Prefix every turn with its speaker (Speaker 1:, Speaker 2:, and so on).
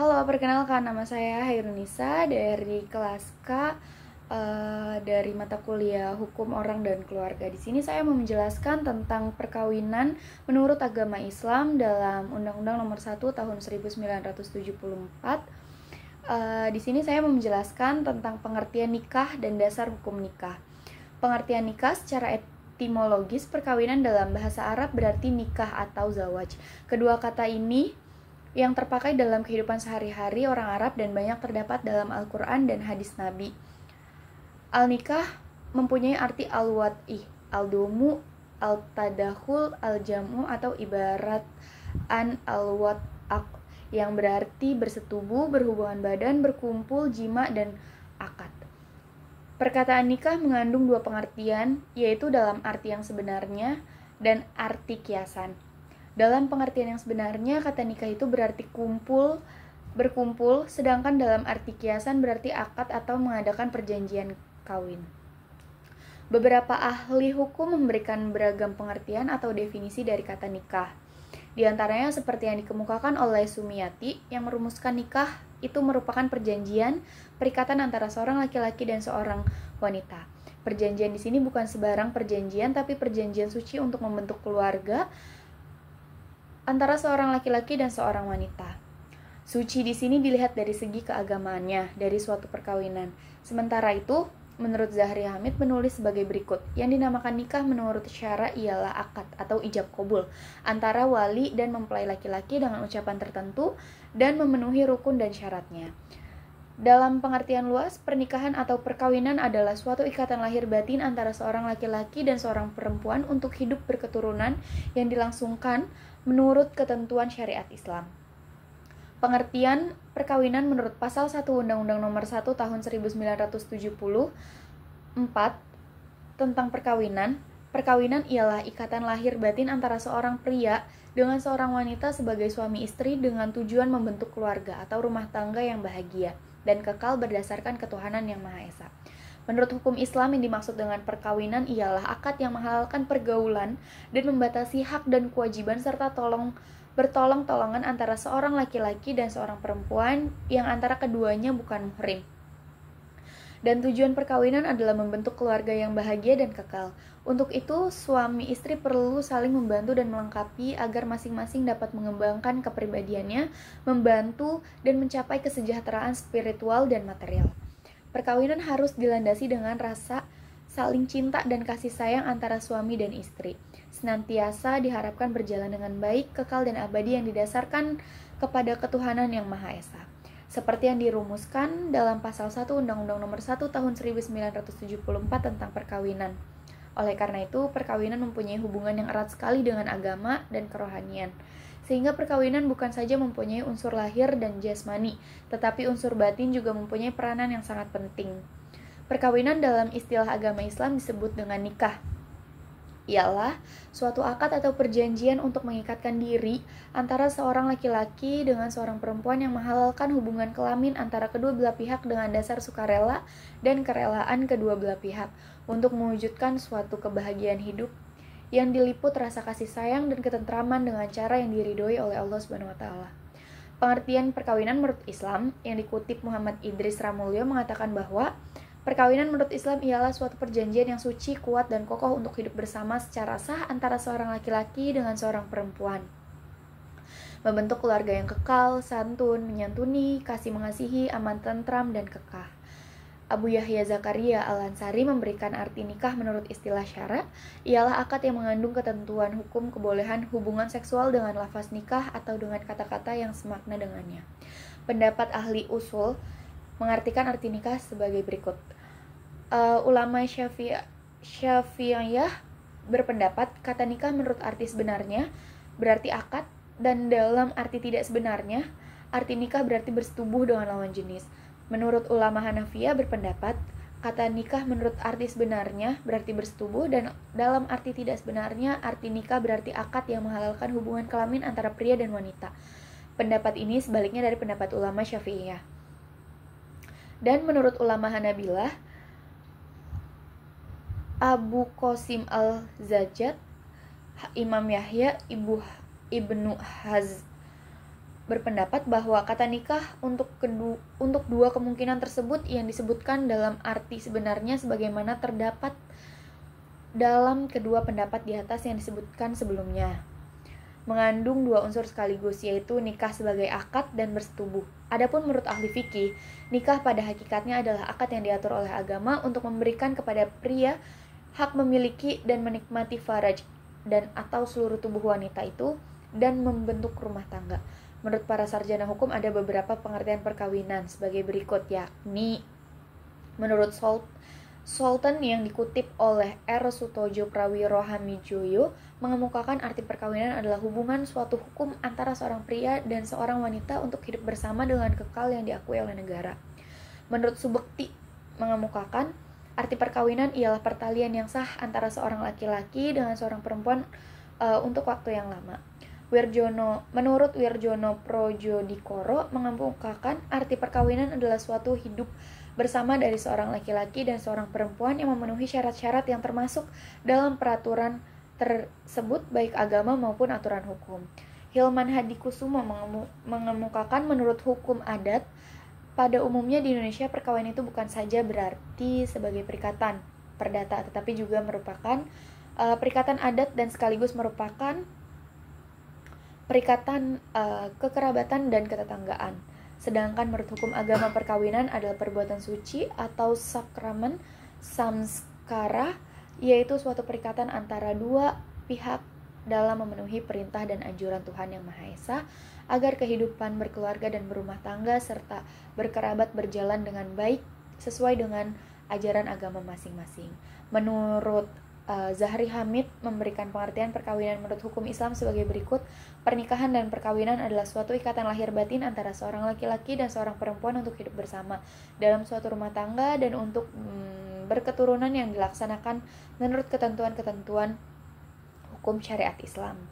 Speaker 1: Halo, perkenalkan nama saya Hairunisa dari kelas K uh, dari mata kuliah Hukum Orang dan Keluarga. Di sini saya mau menjelaskan tentang perkawinan menurut agama Islam dalam Undang-Undang Nomor 1 Tahun 1974. Uh, eh, di sini saya mau menjelaskan tentang pengertian nikah dan dasar hukum nikah. Pengertian nikah secara etimologis perkawinan dalam bahasa Arab berarti nikah atau zawaj. Kedua kata ini yang terpakai dalam kehidupan sehari-hari orang Arab dan banyak terdapat dalam Al-Quran dan hadis Nabi. Al-nikah mempunyai arti al-wat'i, al-dumu, al-tadahul, al-jamu atau ibarat an al-wat'aq yang berarti bersetubuh, berhubungan badan, berkumpul, jima, dan akad. Perkataan nikah mengandung dua pengertian, yaitu dalam arti yang sebenarnya dan arti kiasan. Dalam pengertian yang sebenarnya, kata nikah itu berarti kumpul, berkumpul, sedangkan dalam arti kiasan berarti akad atau mengadakan perjanjian kawin. Beberapa ahli hukum memberikan beragam pengertian atau definisi dari kata nikah. Di antaranya seperti yang dikemukakan oleh Sumiati yang merumuskan nikah itu merupakan perjanjian perikatan antara seorang laki-laki dan seorang wanita. Perjanjian di sini bukan sebarang perjanjian tapi perjanjian suci untuk membentuk keluarga antara seorang laki-laki dan seorang wanita. Suci di sini dilihat dari segi keagamaannya dari suatu perkawinan. Sementara itu, menurut Zahri Hamid menulis sebagai berikut. Yang dinamakan nikah menurut syara ialah akad atau ijab kobul antara wali dan mempelai laki-laki dengan ucapan tertentu dan memenuhi rukun dan syaratnya. Dalam pengertian luas, pernikahan atau perkawinan adalah suatu ikatan lahir batin antara seorang laki-laki dan seorang perempuan untuk hidup berketurunan yang dilangsungkan menurut ketentuan syariat Islam. Pengertian perkawinan menurut pasal 1 Undang-Undang Nomor 1 Tahun 1974 tentang perkawinan, perkawinan ialah ikatan lahir batin antara seorang pria dengan seorang wanita sebagai suami istri dengan tujuan membentuk keluarga atau rumah tangga yang bahagia dan kekal berdasarkan ketuhanan yang Maha Esa. Menurut hukum Islam yang dimaksud dengan perkawinan ialah akad yang menghalalkan pergaulan dan membatasi hak dan kewajiban serta tolong bertolong-tolongan antara seorang laki-laki dan seorang perempuan yang antara keduanya bukan muhrim dan tujuan perkawinan adalah membentuk keluarga yang bahagia dan kekal. Untuk itu, suami istri perlu saling membantu dan melengkapi agar masing-masing dapat mengembangkan kepribadiannya, membantu dan mencapai kesejahteraan spiritual dan material. Perkawinan harus dilandasi dengan rasa saling cinta dan kasih sayang antara suami dan istri. Senantiasa diharapkan berjalan dengan baik, kekal dan abadi yang didasarkan kepada ketuhanan yang Maha Esa seperti yang dirumuskan dalam pasal 1 Undang-Undang Nomor 1 Tahun 1974 tentang perkawinan. Oleh karena itu, perkawinan mempunyai hubungan yang erat sekali dengan agama dan kerohanian. Sehingga perkawinan bukan saja mempunyai unsur lahir dan jasmani, tetapi unsur batin juga mempunyai peranan yang sangat penting. Perkawinan dalam istilah agama Islam disebut dengan nikah, ialah suatu akad atau perjanjian untuk mengikatkan diri antara seorang laki-laki dengan seorang perempuan yang menghalalkan hubungan kelamin antara kedua belah pihak dengan dasar sukarela dan kerelaan kedua belah pihak untuk mewujudkan suatu kebahagiaan hidup yang diliput rasa kasih sayang dan ketentraman dengan cara yang diridhoi oleh Allah Subhanahu wa taala. Pengertian perkawinan menurut Islam yang dikutip Muhammad Idris Ramulyo mengatakan bahwa Perkawinan menurut Islam ialah suatu perjanjian yang suci, kuat, dan kokoh untuk hidup bersama secara sah antara seorang laki-laki dengan seorang perempuan. Membentuk keluarga yang kekal, santun, menyantuni, kasih mengasihi, aman tentram, dan kekah. Abu Yahya Zakaria Al-Ansari memberikan arti nikah menurut istilah syarak ialah akad yang mengandung ketentuan hukum kebolehan hubungan seksual dengan lafaz nikah atau dengan kata-kata yang semakna dengannya. Pendapat ahli usul mengartikan arti nikah sebagai berikut. Uh, ulama Syafi'i Syafi'iyah berpendapat kata nikah menurut arti sebenarnya berarti akad dan dalam arti tidak sebenarnya arti nikah berarti bersetubuh dengan lawan jenis. Menurut ulama Hanafiya berpendapat kata nikah menurut arti sebenarnya berarti bersetubuh dan dalam arti tidak sebenarnya arti nikah berarti akad yang menghalalkan hubungan kelamin antara pria dan wanita. Pendapat ini sebaliknya dari pendapat ulama Syafi'iyah. Dan menurut ulama Hanabilah, Abu Qasim Al-Zajat, Imam Yahya, Ibu Ibnu Haz berpendapat bahwa kata nikah untuk kedua, untuk dua kemungkinan tersebut yang disebutkan dalam arti sebenarnya sebagaimana terdapat dalam kedua pendapat di atas yang disebutkan sebelumnya mengandung dua unsur sekaligus yaitu nikah sebagai akad dan bersetubuh. Adapun menurut ahli fikih, nikah pada hakikatnya adalah akad yang diatur oleh agama untuk memberikan kepada pria hak memiliki dan menikmati faraj dan atau seluruh tubuh wanita itu dan membentuk rumah tangga. Menurut para sarjana hukum ada beberapa pengertian perkawinan sebagai berikut yakni menurut Salt Sultan yang dikutip oleh R. Sutojo Prawiro Hamijoyo mengemukakan arti perkawinan adalah hubungan suatu hukum antara seorang pria dan seorang wanita untuk hidup bersama dengan kekal yang diakui oleh negara. Menurut Subekti mengemukakan, arti perkawinan ialah pertalian yang sah antara seorang laki-laki dengan seorang perempuan uh, untuk waktu yang lama. Wirjono, menurut Wirjono Projodikoro mengemukakan arti perkawinan adalah suatu hidup bersama dari seorang laki-laki dan seorang perempuan yang memenuhi syarat-syarat yang termasuk dalam peraturan tersebut baik agama maupun aturan hukum. Hilman Hadi Kusumo mengemukakan menurut hukum adat, pada umumnya di Indonesia perkawinan itu bukan saja berarti sebagai perikatan perdata, tetapi juga merupakan uh, perikatan adat dan sekaligus merupakan perikatan uh, kekerabatan dan ketetanggaan. Sedangkan menurut hukum agama perkawinan adalah perbuatan suci atau sakramen samskara, yaitu suatu perikatan antara dua pihak dalam memenuhi perintah dan anjuran Tuhan Yang Maha Esa agar kehidupan berkeluarga dan berumah tangga serta berkerabat berjalan dengan baik sesuai dengan ajaran agama masing-masing. Menurut Uh, Zahri Hamid memberikan pengertian perkawinan menurut hukum Islam sebagai berikut: pernikahan dan perkawinan adalah suatu ikatan lahir batin antara seorang laki-laki dan seorang perempuan untuk hidup bersama dalam suatu rumah tangga dan untuk mm, berketurunan yang dilaksanakan menurut ketentuan-ketentuan hukum syariat Islam.